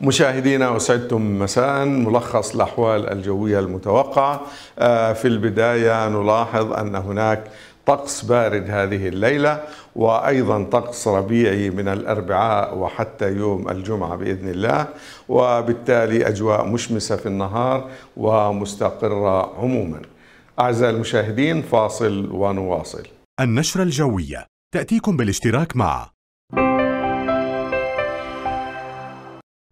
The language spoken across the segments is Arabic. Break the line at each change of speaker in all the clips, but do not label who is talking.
مشاهدينا وسعدتم مساء ملخص الأحوال الجوية المتوقعة آه، في البداية نلاحظ أن هناك طقس بارد هذه الليلة وأيضا طقس ربيعي من الأربعاء وحتى يوم الجمعة بإذن الله وبالتالي أجواء مشمسة في النهار ومستقرة
عموما أعزائي
المشاهدين فاصل ونواصل
النشرة الجوية تأتيكم بالاشتراك مع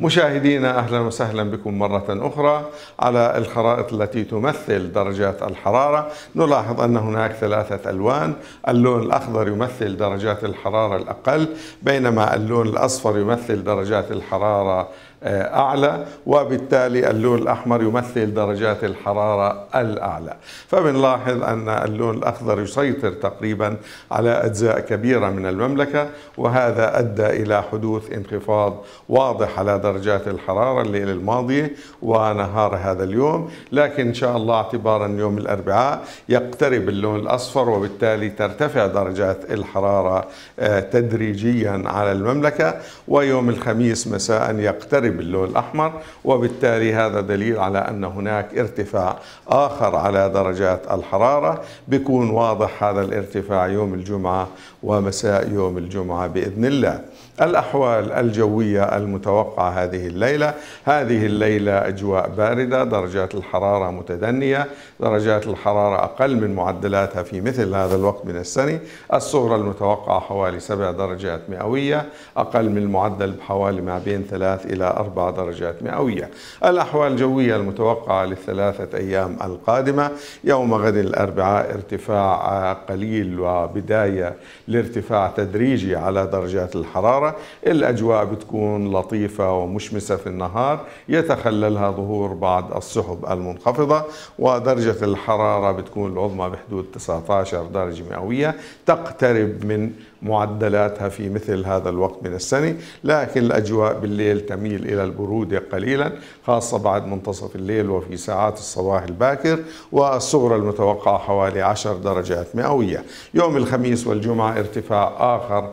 مشاهدينا
اهلا وسهلا بكم مره اخرى على الخرائط التي تمثل درجات الحراره، نلاحظ ان هناك ثلاثه الوان، اللون الاخضر يمثل درجات الحراره الاقل، بينما اللون الاصفر يمثل درجات الحراره آه، أعلى وبالتالي اللون الأحمر يمثل درجات الحرارة الأعلى فبنلاحظ أن اللون الأخضر يسيطر تقريبا على أجزاء كبيرة من المملكة وهذا أدى إلى حدوث انخفاض واضح على درجات الحرارة الليلة الماضية ونهار هذا اليوم لكن إن شاء الله اعتبارا يوم الأربعاء يقترب اللون الأصفر وبالتالي ترتفع درجات الحرارة آه، تدريجيا على المملكة ويوم الخميس مساء يقترب الحراري باللون الأحمر وبالتالي هذا دليل على أن هناك ارتفاع آخر على درجات الحرارة بيكون واضح هذا الارتفاع يوم الجمعة ومساء يوم الجمعة بإذن الله الأحوال الجوية المتوقعة هذه الليلة هذه الليلة أجواء باردة درجات الحرارة متدنية درجات الحرارة أقل من معدلاتها في مثل هذا الوقت من السنة الصغرى المتوقعة حوالي 7 درجات مئوية أقل من المعدل بحوالي ما بين 3 إلى 4 درجات مئوية الأحوال الجوية المتوقعة للثلاثة أيام القادمة يوم غد الأربعاء ارتفاع قليل وبداية لارتفاع تدريجي على درجات الحرارة الأجواء بتكون لطيفة ومشمسة في النهار يتخللها ظهور بعض السحب المنخفضة ودرجة الحرارة بتكون العظمى بحدود 19 درجة مئوية تقترب من معدلاتها في مثل هذا الوقت من السنة لكن الأجواء بالليل تميل إلى البرودة قليلا خاصة بعد منتصف الليل وفي ساعات الصباح الباكر والصغرى المتوقعة حوالي 10 درجات مئوية يوم الخميس والجمعة ارتفاع آخر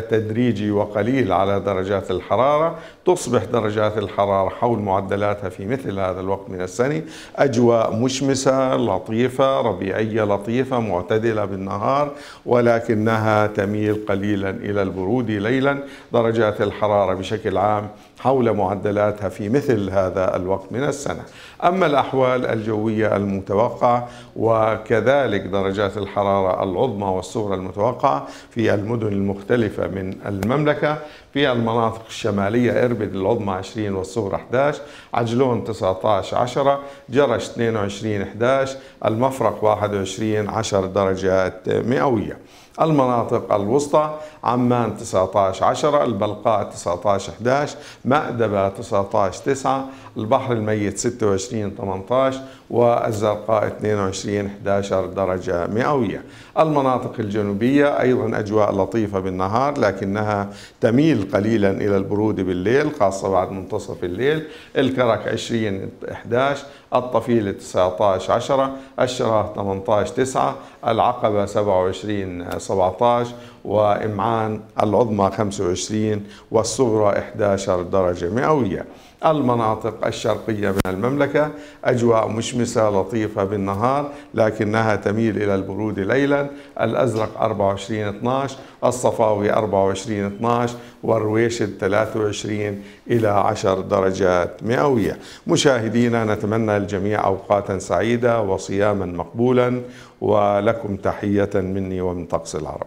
تدريجي وقليل على درجات الحرارة تصبح درجات الحرارة حول معدلاتها في مثل هذا الوقت من السنة أجواء مشمسة لطيفة ربيعية لطيفة معتدلة بالنهار ولكنها تميل قليلا إلى البرود ليلا درجات الحرارة بشكل عام حول معدلاتها في مثل هذا الوقت من السنة أما الأحوال الجوية المتوقعة وكذلك درجات الحرارة العظمى والصغرى المتوقعة في المدن المختلفة من المملكة في المناطق الشمالية إربد العظمى 20 والصغرى 11 عجلون 19 10 جرش 22 11 المفرق 21 10 درجات مئوية المناطق الوسطى عمان 19 10 البلقاء 19 11 مأدبة 19 9 البحر الميت 26 18 والزرقاء 22 11 درجة مئوية المناطق الجنوبية أيضا أجواء لطيفة بالنهار لكنها تميل قليلا إلى البرودة بالليل خاصة بعد منتصف الليل الكرك 20 11 الطفيل 19 10 الشراه 18 9 العقبة 27 17 وإمعان العظمى 25 والصغرى 11 درجة مئوية المناطق الشرقية من المملكة أجواء مشمسة لطيفة بالنهار لكنها تميل إلى البرود ليلا الأزرق 24 12 الصفاوي 24 12 والرويشد 23 إلى 10 درجات مئوية مشاهدينا نتمنى الجميع أوقاتا سعيدة وصياما مقبولا ولكم تحية مني ومن طقس العرب